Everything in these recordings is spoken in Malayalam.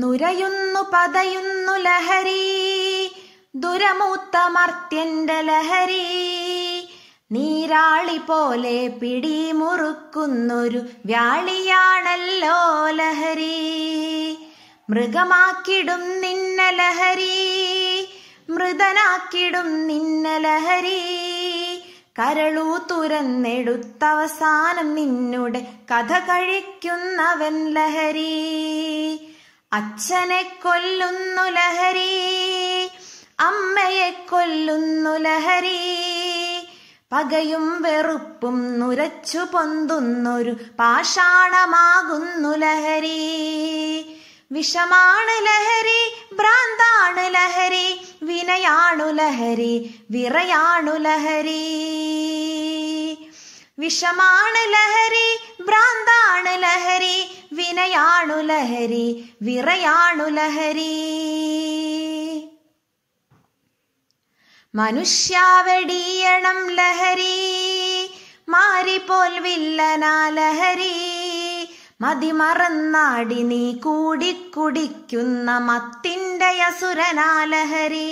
നുരയുന്നു പതയുന്നു ലഹരി ദുരമൂത്തമർത്യന്റെ ലഹരി നീരാളി പോലെ പിടിമുറുക്കുന്നൊരു വ്യാളിയാണല്ലോ ലഹരി മൃഗമാക്കിടും നിന്ന ലഹരി മൃതനാക്കിടും നിന്ന ലഹരി കരളൂ തുരന്നെടുത്തവസാനം നിന്നുടെ കഥ കഴിക്കുന്നവൻ ലഹരി അച്ഛനെ കൊല്ലുന്നു ലഹരി അമ്മയെ കൊല്ലുന്നു ലഹരി പകയും വെറുപ്പും നുരച്ചു പൊന്തുന്നൊരു പാഷാണമാകുന്നു ലഹരി വിഷമാണ് ലഹരി ഭ്രാന്താണ് ലഹരി വിനയാണു ലഹരി വിറയാണു ലഹരി വിഷമാണ് ലഹരി ഭ്രാന്താണ് ലഹരി വിനയാണു ലഹരി വിറയാണു ലഹരി മനുഷ്യ മാറിപ്പോൽ വില്ലനാ ലഹരി മതിമറന്നാടി നീ കൂടിക്കുടിക്കുന്ന മത്തിൻ്റെ അസുരനാ ലഹരി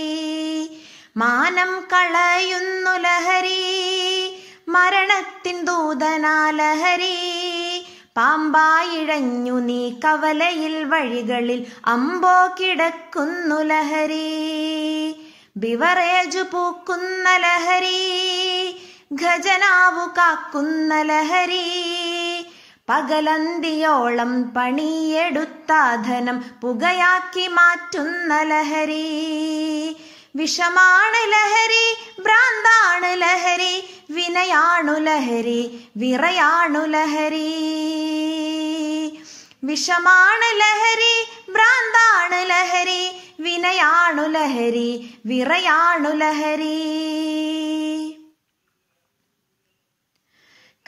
മാനം കളയുന്നു ലഹരി മരണത്തിൻ ദൂതനാ ലഹരി പാമ്പായിഴഞ്ഞു നീ കവലയിൽ വഴികളിൽ അമ്പോ കിടക്കുന്നു ലഹരി ബിവറേജു പൂക്കുന്ന ലഹരി ഖജനാവു കാക്കുന്ന ലഹരി പകലന്തിയോളം പണിയെടുത്താധനം പുകയാക്കി മാറ്റുന്ന ലഹരി വിഷമാണ് ലഹരി ഭ്രാന്താണ് ലഹരി വിനയാ ലഹരി വിറയാണു ലഹരി വിഷമാണ് ലഹരി ഭ്രാന്താണ് ലഹരി വിനയാണു ലഹരി വിറയാണു ലഹരി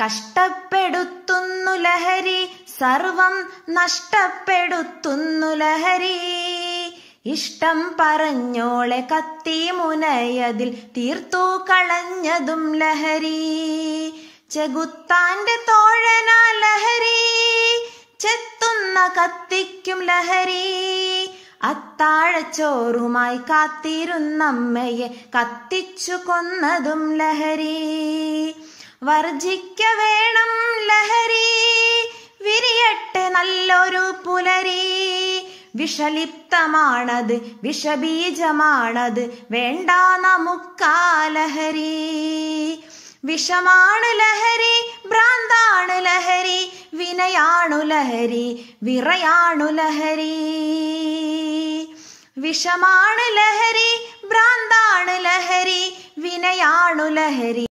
കഷ്ടപ്പെടുത്തുന്നു ലഹരി സർവം നഷ്ടപ്പെടുത്തുന്നു ലഹരി ഇഷ്ടം പറഞ്ഞോളെ കത്തി മുനയതിൽ തീർത്തു കളഞ്ഞതും ലഹരി ചെകുത്താന്റെ തോഴനാ ലഹരി ചെത്തുന്ന കത്തിക്കും ലഹരി അത്താഴച്ചോറുമായി കാത്തിരുന്നമ്മയെ കത്തിച്ചു കൊന്നതും ലഹരി വർജിക്ക വേണം ലഹരി വിരിയട്ടെ നല്ലൊരു പുലരീ വിഷലിപ്തമാണത് വിഷബീജമാണത് വേണ്ട നമുക്കാലഹരി വിഷമാണ് ലഹരി ഭ്രാന്താണ് ലഹരി വിനയാണു ലഹരി വിറയാണു ലഹരി വിഷമാണ് ലഹരി ഭ്രാന്താണ് ലഹരി വിനയാണു ലഹരി